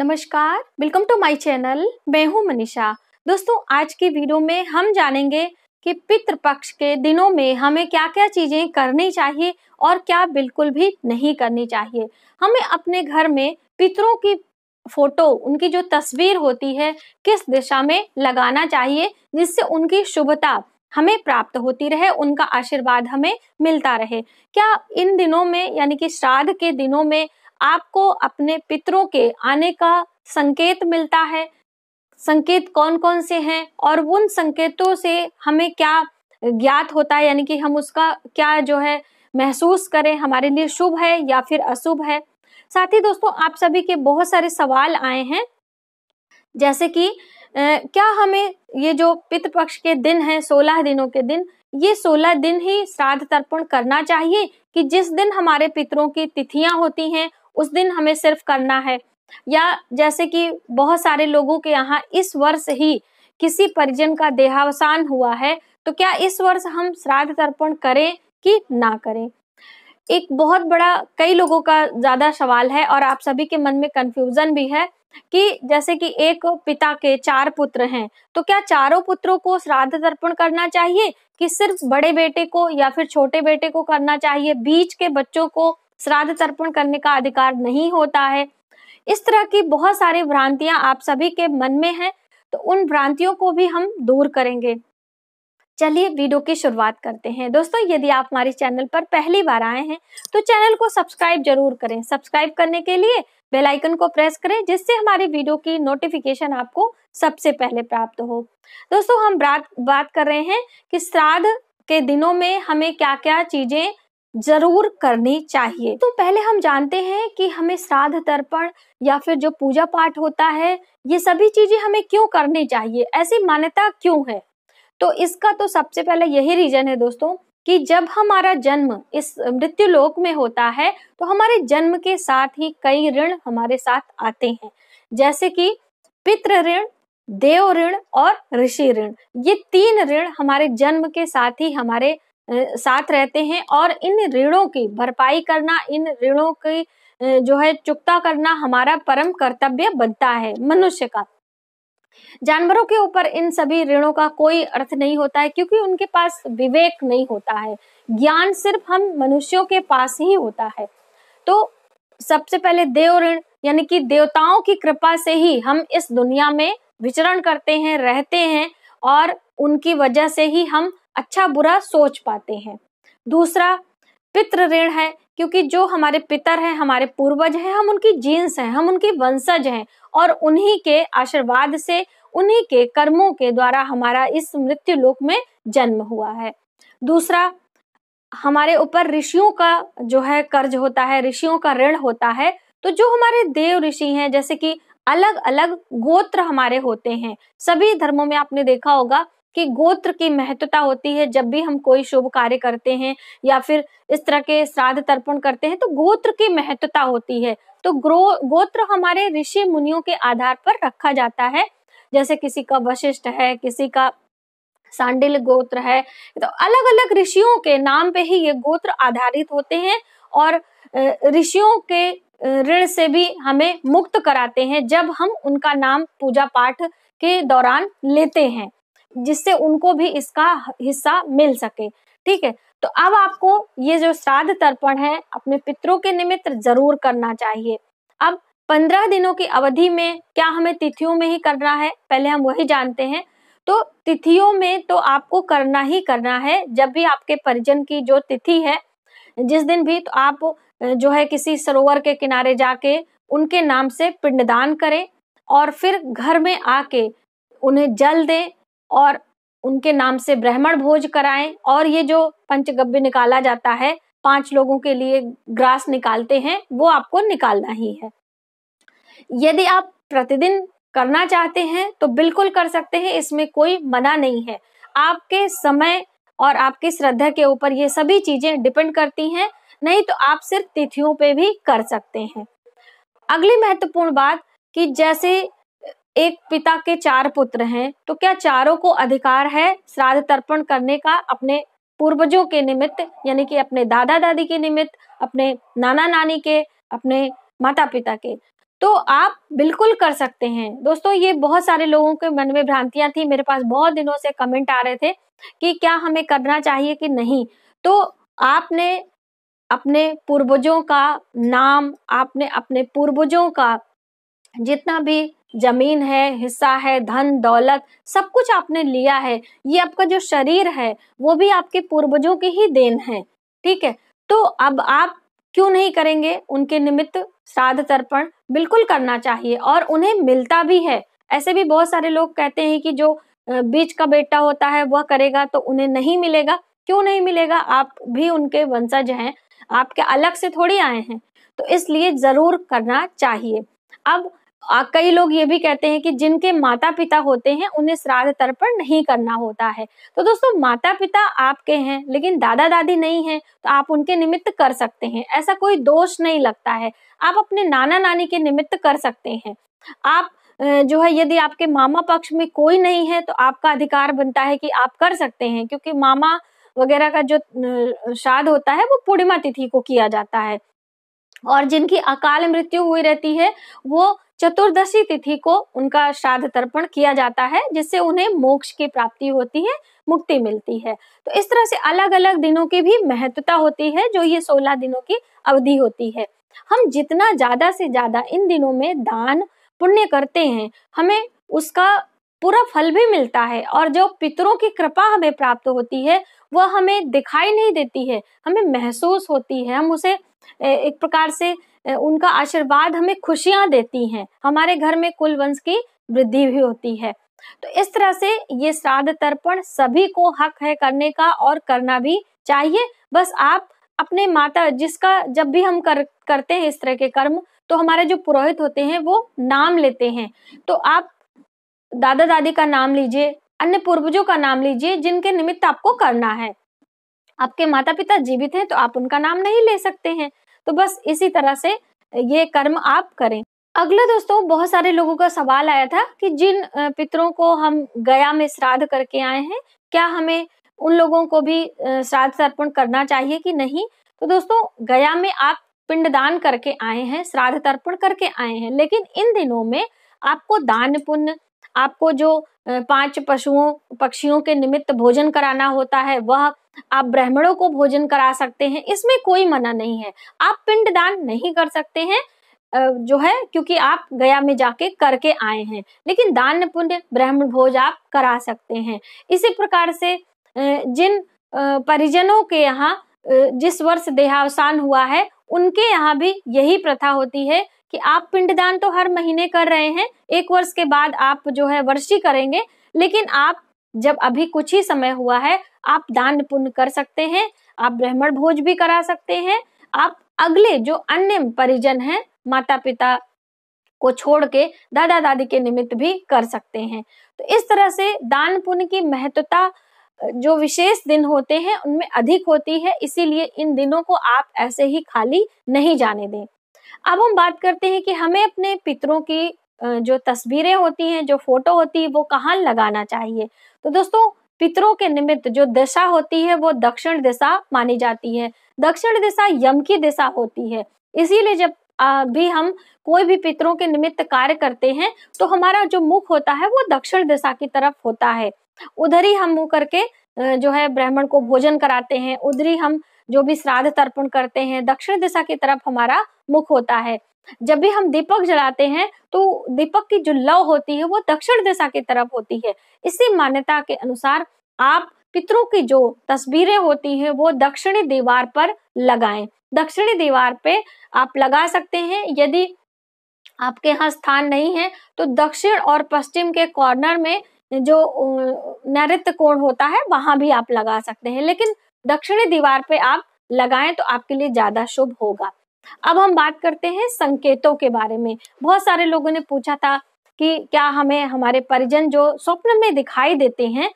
नमस्कार welcome to my channel मैं हूं मनीषा दोस्तों आज की वीडियो में हम जानेंगे कि पितृपक्ष के दिनों में हमें क्या क्या चीजें करनी चाहिए और क्या बिल्कुल भी नहीं करनी चाहिए हमें अपने घर में पितरों की फोटो उनकी जो तस्वीर होती है किस दिशा में लगाना चाहिए जिससे उनकी शुभता हमें प्राप्त होती रहे उनका आशीर्वाद हमें मिलता रहे क्या इन दिनों में यानी कि श्राद्ध के दिनों में आपको अपने पितरों के आने का संकेत मिलता है संकेत कौन कौन से हैं और उन संकेतों से हमें क्या ज्ञात होता है यानी कि हम उसका क्या जो है महसूस करें हमारे लिए शुभ है या फिर अशुभ है साथ ही दोस्तों आप सभी के बहुत सारे सवाल आए हैं जैसे कि क्या हमें ये जो पितृपक्ष के दिन है सोलह दिनों के दिन ये सोलह दिन ही श्राद्ध तर्पण करना चाहिए कि जिस दिन हमारे पितरों की तिथियां होती हैं उस दिन हमें सिर्फ करना है या जैसे कि बहुत सारे लोगों के यहाँ इस वर्ष ही किसी परिजन का देहावसान हुआ है तो क्या इस वर्ष हम श्राद्ध तर्पण करें कि ना करें एक बहुत बड़ा कई लोगों का ज्यादा सवाल है और आप सभी के मन में कंफ्यूजन भी है कि जैसे कि एक पिता के चार पुत्र हैं तो क्या चारों पुत्रों को श्राद्ध तर्पण करना चाहिए कि सिर्फ बड़े बेटे को या फिर छोटे बेटे को करना चाहिए बीच के बच्चों को श्राद्ध तर्पण करने का अधिकार नहीं होता है इस तरह की बहुत सारी भ्रांतियां आप सभी के मन में हैं तो उन भ्रांतियों को भी हम दूर करेंगे चलिए वीडियो की शुरुआत करते हैं दोस्तों यदि आप हमारे चैनल पर पहली बार आए हैं तो चैनल को सब्सक्राइब जरूर करें सब्सक्राइब करने के लिए बेल आइकन को प्रेस करें जिससे हमारी वीडियो की नोटिफिकेशन आपको सबसे पहले प्राप्त हो दोस्तों हम बात बात कर रहे हैं कि श्राद्ध के दिनों में हमें क्या क्या चीजें जरूर करनी चाहिए तो पहले हम जानते हैं कि हमें श्राद्ध तर्पण या फिर जो पूजा पाठ होता है ये सभी चीजें हमें क्यों करनी चाहिए ऐसी मान्यता क्यों है तो इसका तो सबसे पहले यही रीजन है दोस्तों कि जब हमारा जन्म इस मृत्यु लोक में होता है तो हमारे जन्म के साथ ही कई ऋण हमारे साथ आते हैं जैसे कि पितृ ऋण देव ऋण और ऋषि ऋण ये तीन ऋण हमारे जन्म के साथ ही हमारे साथ रहते हैं और इन ऋणों की भरपाई करना इन ऋणों की जो है चुकता करना हमारा परम कर्तव्य बनता है मनुष्य का जानवरों के ऊपर इन सभी ऋणों का कोई अर्थ नहीं होता है क्योंकि उनके पास विवेक नहीं होता है ज्ञान सिर्फ हम मनुष्यों के पास ही होता है तो सबसे पहले देव ऋण यानी कि देवताओं की कृपा से ही हम इस दुनिया में विचरण करते हैं रहते हैं और उनकी वजह से ही हम अच्छा बुरा सोच पाते हैं दूसरा पितृ ऋण है क्योंकि जो हमारे पितर हैं हमारे पूर्वज हैं हम उनकी जीन्स हैं हम उनकी वंशज हैं और उन्हीं के आशीर्वाद से उन्हीं के कर्मों के द्वारा हमारा इस मृत्यु लोक में जन्म हुआ है दूसरा हमारे ऊपर ऋषियों का जो है कर्ज होता है ऋषियों का ऋण होता है तो जो हमारे देव ऋषि हैं जैसे कि अलग अलग गोत्र हमारे होते हैं सभी धर्मों में आपने देखा होगा कि गोत्र की महत्वता होती है जब भी हम कोई शुभ कार्य करते हैं या फिर इस तरह के श्राद्ध तर्पण करते हैं तो गोत्र की महत्वता होती है तो ग्रो गोत्र हमारे ऋषि मुनियों के आधार पर रखा जाता है जैसे किसी का वशिष्ठ है किसी का सांडिल गोत्र है तो अलग अलग ऋषियों के नाम पे ही ये गोत्र आधारित होते हैं और ऋषियों के ऋण से भी हमें मुक्त कराते हैं जब हम उनका नाम पूजा पाठ के दौरान लेते हैं जिससे उनको भी इसका हिस्सा मिल सके ठीक है तो अब आपको ये जो श्राद्ध तर्पण है अपने पितरों के निमित्त जरूर करना चाहिए अब पंद्रह दिनों की अवधि में क्या हमें तिथियों में ही करना है पहले हम वही जानते हैं तो तिथियों में तो आपको करना ही करना है जब भी आपके परिजन की जो तिथि है जिस दिन भी तो आप जो है किसी सरोवर के किनारे जाके उनके नाम से पिंडदान करें और फिर घर में आके उन्हें जल दें और उनके नाम से ब्राह्मण भोज कराएं और ये जो पंचगव्य निकाला जाता है पांच लोगों के लिए ग्रास निकालते हैं वो आपको निकालना ही है यदि आप प्रतिदिन करना चाहते हैं तो बिल्कुल कर सकते हैं इसमें कोई मना नहीं है आपके समय और आपकी श्रद्धा के ऊपर ये सभी चीजें डिपेंड करती हैं नहीं तो आप सिर्फ तिथियों पे भी कर सकते हैं अगली महत्वपूर्ण बात कि जैसे एक पिता के चार पुत्र हैं तो क्या चारों को अधिकार है श्राद्ध तर्पण करने का अपने पूर्वजों के निमित्त यानी कि अपने दादा दादी के निमित्त अपने नाना नानी के अपने माता पिता के तो आप बिल्कुल कर सकते हैं दोस्तों ये बहुत सारे लोगों के मन में भ्रांतियां थी मेरे पास बहुत दिनों से कमेंट आ रहे थे कि क्या हमें करना चाहिए कि नहीं तो आपने अपने पूर्वजों का नाम आपने अपने पूर्वजों का जितना भी जमीन है हिस्सा है धन दौलत सब कुछ आपने लिया है ये आपका जो शरीर है वो भी आपके पूर्वजों की ही देन है ठीक है तो अब आप क्यों नहीं करेंगे उनके निमित्त श्राद्ध तर्पण बिल्कुल करना चाहिए और उन्हें मिलता भी है ऐसे भी बहुत सारे लोग कहते हैं कि जो बीच का बेटा होता है वह करेगा तो उन्हें नहीं मिलेगा क्यों नहीं मिलेगा आप भी उनके वंशज हैं आपके अलग से थोड़ी आए हैं तो इसलिए जरूर करना चाहिए अब कई लोग ये भी कहते हैं कि जिनके माता पिता होते हैं उन्हें श्राद्ध तर्पण नहीं करना होता है तो दोस्तों माता पिता आपके हैं लेकिन दादा दादी नहीं है तो आप उनके निमित्त कर सकते हैं ऐसा कोई दोष नहीं लगता है आप अपने नाना नानी के निमित्त कर सकते हैं आप जो है यदि आपके मामा पक्ष में कोई नहीं है तो आपका अधिकार बनता है कि आप कर सकते हैं क्योंकि मामा वगैरह का जो श्राद्ध होता है वो पूर्णिमा तिथि को किया जाता है और जिनकी अकाल मृत्यु हुई रहती है वो चतुर्दशी तिथि को उनका श्राद्ध तर्पण किया जाता है जिससे उन्हें मोक्ष की प्राप्ति होती है मुक्ति मिलती है तो इस तरह से अलग अलग दिनों की भी महत्वता होती है जो ये सोलह दिनों की अवधि होती है हम जितना ज्यादा से ज्यादा इन दिनों में दान पुण्य करते हैं हमें उसका पूरा फल भी मिलता है और जो पितरों की कृपा हमें प्राप्त होती है वह हमें दिखाई नहीं देती है हमें महसूस होती है हम उसे एक प्रकार से उनका आशीर्वाद हमें खुशियां देती हैं हमारे घर में कुल वंश की वृद्धि भी होती है तो इस तरह से ये श्राद्ध तर्पण सभी को हक है करने का और करना भी चाहिए बस आप अपने माता जिसका जब भी हम कर करते हैं इस तरह के कर्म तो हमारे जो पुरोहित होते हैं वो नाम लेते हैं तो आप दादा दादी का नाम लीजिए अन्य पूर्वजों का नाम लीजिए जिनके निमित्त आपको करना है आपके माता पिता जीवित हैं तो आप उनका नाम नहीं ले सकते हैं तो बस इसी तरह से ये कर्म आप करें अगला दोस्तों बहुत सारे लोगों का सवाल आया था कि जिन पितरों को हम गया में श्राद्ध करके आए हैं क्या हमें उन लोगों को भी श्राद्ध तर्पण करना चाहिए कि नहीं तो दोस्तों गया में आप पिंडदान करके आए हैं श्राद्ध तर्पण करके आए हैं लेकिन इन दिनों में आपको दान पुण्य आपको जो पांच पशुओं पक्षियों के निमित्त भोजन कराना होता है वह आप ब्राह्मणों को भोजन करा सकते हैं इसमें कोई मना नहीं है आप पिंड दान नहीं कर सकते हैं जो है क्योंकि आप गया में जाके करके आए हैं लेकिन दान पुण्य ब्राह्मण भोज आप करा सकते हैं इसी प्रकार से जिन परिजनों के यहाँ जिस वर्ष देहावसान हुआ है उनके यहाँ भी यही प्रथा होती है कि आप पिंडदान तो हर महीने कर रहे हैं एक वर्ष के बाद आप जो है वर्षी करेंगे लेकिन आप जब अभी कुछ ही समय हुआ है आप दान पुण्य कर सकते हैं आप ब्राह्मण भोज भी करा सकते हैं आप अगले जो अन्य परिजन हैं माता पिता को छोड़ के दादा दादी के निमित्त भी कर सकते हैं तो इस तरह से दान पुण्य की महत्वता जो विशेष दिन होते हैं उनमें अधिक होती है इसीलिए इन दिनों को आप ऐसे ही खाली नहीं जाने दें अब हम बात करते हैं कि हमें अपने पितरों की जो तस्वीरें होती हैं जो फोटो होती है वो कहाँ लगाना चाहिए तो दोस्तों पितरों के निमित्त जो दिशा होती है वो दक्षिण दिशा मानी जाती है दक्षिण दिशा यम की दिशा होती है इसीलिए जब भी हम कोई भी पितरों के निमित्त कार्य करते हैं तो हमारा जो मुख होता है वो दक्षिण दिशा की तरफ होता है उधर ही हम मुंह करके जो है ब्राह्मण को भोजन कराते हैं उधर ही हम जो भी श्राद्ध तर्पण करते हैं दक्षिण दिशा की तरफ हमारा मुख होता है जब भी हम दीपक जलाते हैं तो दीपक की जो लव होती है वो दक्षिण दिशा की तरफ होती है इसी मान्यता के अनुसार आप पितरों की जो तस्वीरें होती है वो दक्षिणी दीवार पर लगाएं दक्षिणी दीवार पे आप लगा सकते हैं यदि आपके यहाँ स्थान नहीं है तो दक्षिण और पश्चिम के कॉर्नर में जो नैत्य कोण होता है वहां भी आप लगा सकते हैं लेकिन दक्षिणी दीवार पे आप लगाएं तो आपके लिए ज्यादा शुभ होगा अब हम बात करते हैं संकेतों के बारे में बहुत सारे लोगों ने पूछा था कि क्या हमें हमारे परिजन जो स्वप्न में दिखाई देते हैं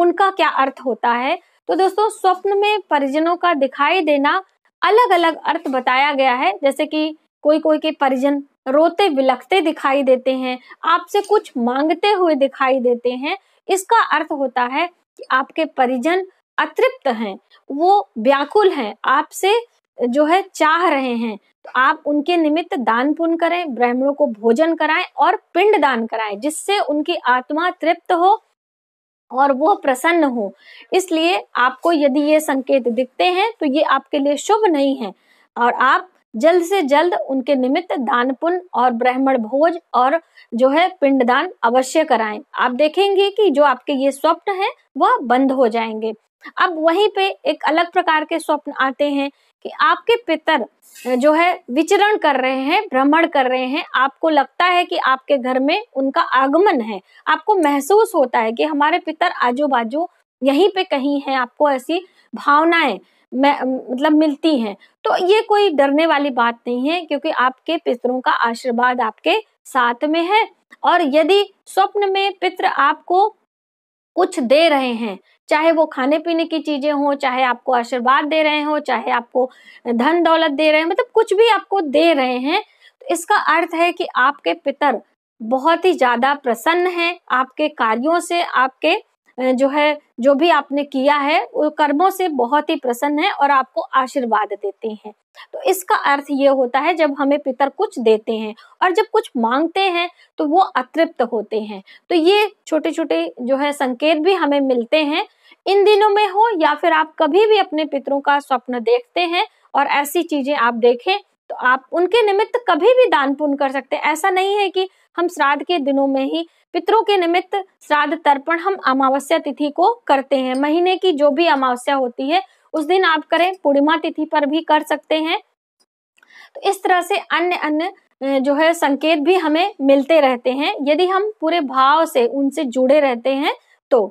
उनका क्या अर्थ होता है तो दोस्तों स्वप्न में परिजनों का दिखाई देना अलग अलग अर्थ बताया गया है जैसे कि कोई कोई के परिजन रोते विलखते दिखाई देते हैं आपसे कुछ मांगते हुए दिखाई देते हैं इसका अर्थ होता है कि आपके परिजन अतृप्त हैं वो व्याकुल हैं आपसे जो है चाह रहे हैं तो आप उनके निमित्त दान पुण्य करें ब्राह्मणों को भोजन कराएं और पिंड दान कराएं जिससे उनकी आत्मा तृप्त हो और वो प्रसन्न हो इसलिए आपको यदि ये संकेत दिखते हैं तो ये आपके लिए शुभ नहीं है और आप जल्द से जल्द उनके निमित्त दान पुण्य और ब्राह्मण भोज और जो है पिंडदान अवश्य कराएं आप देखेंगे कि जो आपके ये स्वप्न है वह बंद हो जाएंगे अब वहीं पे एक अलग प्रकार के स्वप्न आते हैं कि आपके पितर जो है विचरण कर रहे हैं भ्रमण कर रहे हैं आपको लगता है कि आपके घर में उनका आगमन है आपको महसूस होता है कि हमारे पितर आजू बाजू यहीं पे कहीं है आपको ऐसी भावनाएं मतलब मिलती हैं तो ये कोई डरने वाली बात नहीं है क्योंकि आपके पितरों का आशीर्वाद आपके साथ में है और यदि स्वप्न में पित्र आपको कुछ दे रहे हैं चाहे वो खाने पीने की चीजें हों चाहे आपको आशीर्वाद दे रहे हो चाहे आपको धन दौलत दे रहे हैं मतलब कुछ भी आपको दे रहे हैं तो इसका अर्थ है कि आपके पितर बहुत ही ज्यादा प्रसन्न हैं आपके कार्यों से आपके जो है जो भी आपने किया है वो कर्मों से बहुत ही प्रसन्न है और आपको आशीर्वाद देते हैं तो इसका अर्थ ये होता है जब हमें पितर कुछ देते हैं और जब कुछ मांगते हैं तो वो अतृप्त होते हैं तो ये छोटे छोटे जो है संकेत भी हमें मिलते हैं इन दिनों में हो या फिर आप कभी भी अपने पितरों का स्वप्न देखते हैं और ऐसी चीजें आप देखें तो आप उनके निमित्त कभी भी दान पुण्य कर सकते हैं ऐसा नहीं है कि हम श्राद्ध के दिनों में ही पितरों के निमित्त श्राद्ध तर्पण हम अमावस्या तिथि को करते हैं महीने की जो भी अमावस्या होती है उस दिन आप करें पूर्णिमा तिथि पर भी कर सकते हैं तो इस तरह से अन्य अन्य जो है संकेत भी हमें मिलते रहते हैं यदि हम पूरे भाव से उनसे जुड़े रहते हैं तो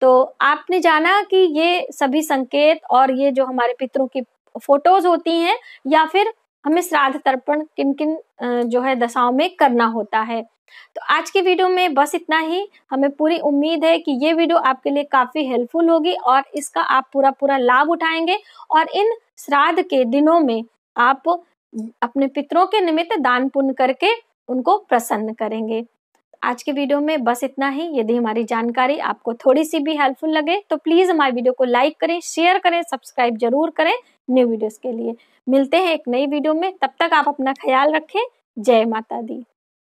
तो आपने जाना कि ये सभी संकेत और ये जो हमारे पितरों की फोटोज होती हैं या फिर हमें श्राद्ध तर्पण किन किन जो है दशाओं में करना होता है तो आज के वीडियो में बस इतना ही हमें पूरी उम्मीद है कि ये वीडियो आपके लिए काफ़ी हेल्पफुल होगी और इसका आप पूरा पूरा लाभ उठाएंगे और इन श्राद्ध के दिनों में आप अपने पितरों के निमित्त दान पुण्य करके उनको प्रसन्न करेंगे आज के वीडियो में बस इतना ही यदि हमारी जानकारी आपको थोड़ी सी भी हेल्पफुल लगे तो प्लीज़ हमारे वीडियो को लाइक करें शेयर करें सब्सक्राइब जरूर करें न्यू वीडियोस के लिए मिलते हैं एक नई वीडियो में तब तक आप अपना ख्याल रखें जय माता दी